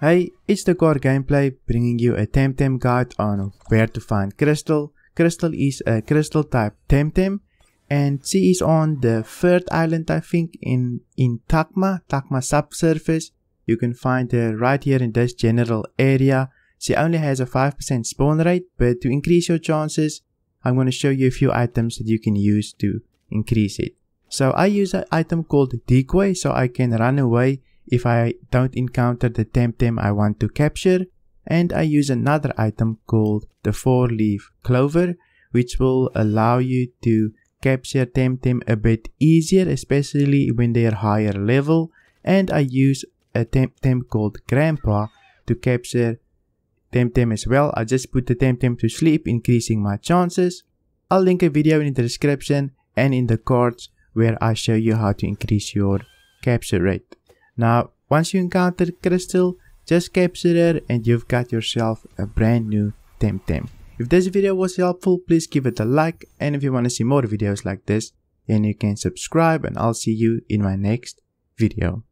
Hey, it's the Core Gameplay bringing you a Temtem guide on where to find Crystal. Crystal is a crystal type Temtem and she is on the third island I think in, in Takma, Takma subsurface. You can find her right here in this general area. She only has a 5% spawn rate but to increase your chances I'm going to show you a few items that you can use to increase it. So I use an item called decoy so I can run away if I don't encounter the Temtem I want to capture and I use another item called the four leaf clover which will allow you to capture Temtem a bit easier especially when they are higher level and I use a Temtem called Grandpa to capture Temtem as well. I just put the Temtem to sleep increasing my chances. I'll link a video in the description and in the cards where I show you how to increase your capture rate. Now, once you encounter the crystal, just capture it and you've got yourself a brand new Temtem. If this video was helpful, please give it a like and if you want to see more videos like this, then you can subscribe and I'll see you in my next video.